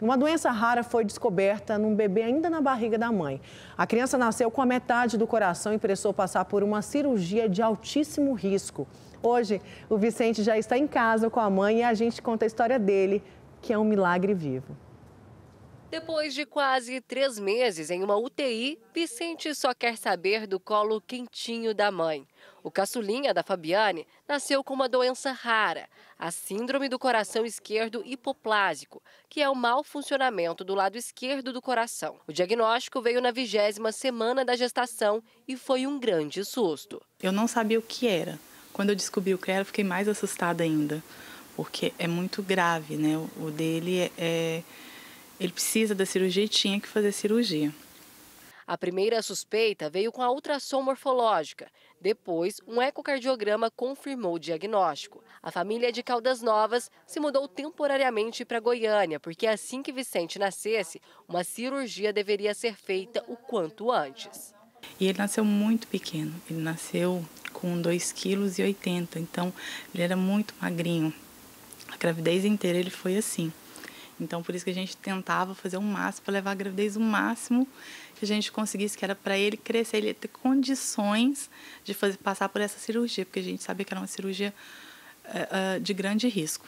Uma doença rara foi descoberta num bebê ainda na barriga da mãe. A criança nasceu com a metade do coração e precisou passar por uma cirurgia de altíssimo risco. Hoje, o Vicente já está em casa com a mãe e a gente conta a história dele, que é um milagre vivo. Depois de quase três meses em uma UTI, Vicente só quer saber do colo quentinho da mãe. O caçulinha da Fabiane nasceu com uma doença rara, a síndrome do coração esquerdo hipoplásico, que é o mau funcionamento do lado esquerdo do coração. O diagnóstico veio na vigésima semana da gestação e foi um grande susto. Eu não sabia o que era. Quando eu descobri o que era, fiquei mais assustada ainda, porque é muito grave, né? O dele é, é ele precisa da cirurgia e tinha que fazer cirurgia. A primeira suspeita veio com a ultrassom morfológica. Depois, um ecocardiograma confirmou o diagnóstico. A família de Caldas Novas se mudou temporariamente para Goiânia, porque assim que Vicente nascesse, uma cirurgia deveria ser feita o quanto antes. E ele nasceu muito pequeno, ele nasceu com 2,80 kg, então ele era muito magrinho. A gravidez inteira ele foi assim. Então, por isso que a gente tentava fazer o máximo para levar a gravidez o máximo que a gente conseguisse, que era para ele crescer, ele ter condições de fazer, passar por essa cirurgia, porque a gente sabia que era uma cirurgia uh, de grande risco.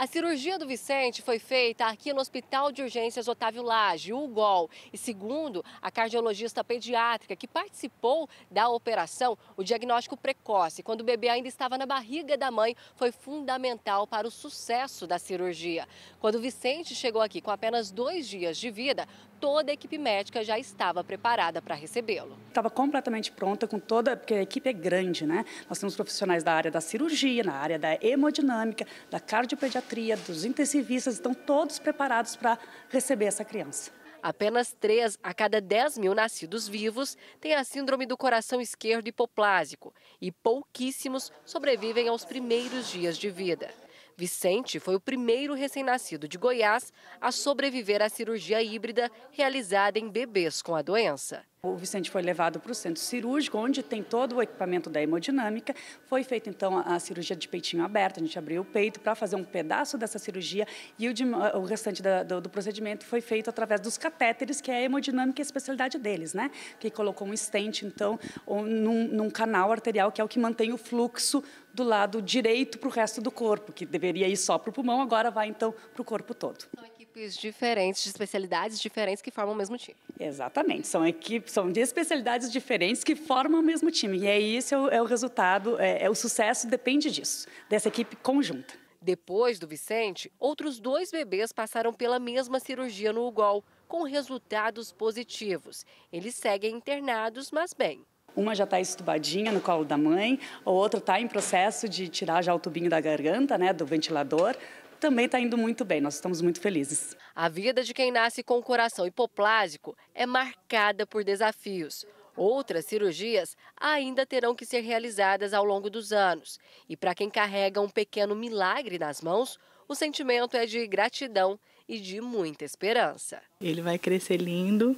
A cirurgia do Vicente foi feita aqui no Hospital de Urgências Otávio Lage, o UGOL. E segundo a cardiologista pediátrica que participou da operação, o diagnóstico precoce, quando o bebê ainda estava na barriga da mãe, foi fundamental para o sucesso da cirurgia. Quando o Vicente chegou aqui com apenas dois dias de vida, toda a equipe médica já estava preparada para recebê-lo. Estava completamente pronta com toda, porque a equipe é grande, né? Nós temos profissionais da área da cirurgia, na área da hemodinâmica, da cardiopediatria pediatria, dos intensivistas, estão todos preparados para receber essa criança. Apenas 3 a cada 10 mil nascidos vivos têm a síndrome do coração esquerdo hipoplásico e pouquíssimos sobrevivem aos primeiros dias de vida. Vicente foi o primeiro recém-nascido de Goiás a sobreviver à cirurgia híbrida realizada em bebês com a doença. O Vicente foi levado para o centro cirúrgico, onde tem todo o equipamento da hemodinâmica. Foi feita então a cirurgia de peitinho aberto, a gente abriu o peito para fazer um pedaço dessa cirurgia e o, de, o restante da, do, do, procedimento foi feito através dos catéteres, que é a hemodinâmica, a especialidade deles, né? Que colocou um stent, então, num, num canal arterial, que é o que mantém o fluxo do lado direito para o resto do corpo, que deveria ir só para o pulmão, agora vai então para o corpo todo. São equipes diferentes, de especialidades diferentes que formam o mesmo time. Exatamente, são equipes são de especialidades diferentes que formam o mesmo time. E é isso é o, é o resultado, é, é o sucesso depende disso, dessa equipe conjunta. Depois do Vicente, outros dois bebês passaram pela mesma cirurgia no UGOL, com resultados positivos. Eles seguem internados, mas bem. Uma já está estubadinha no colo da mãe, a outra está em processo de tirar já o tubinho da garganta, né, do ventilador também está indo muito bem, nós estamos muito felizes. A vida de quem nasce com o coração hipoplásico é marcada por desafios. Outras cirurgias ainda terão que ser realizadas ao longo dos anos. E para quem carrega um pequeno milagre nas mãos, o sentimento é de gratidão e de muita esperança. Ele vai crescer lindo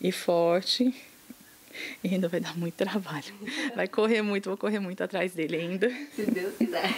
e forte e ainda vai dar muito trabalho. Vai correr muito, vou correr muito atrás dele ainda. Se Deus quiser.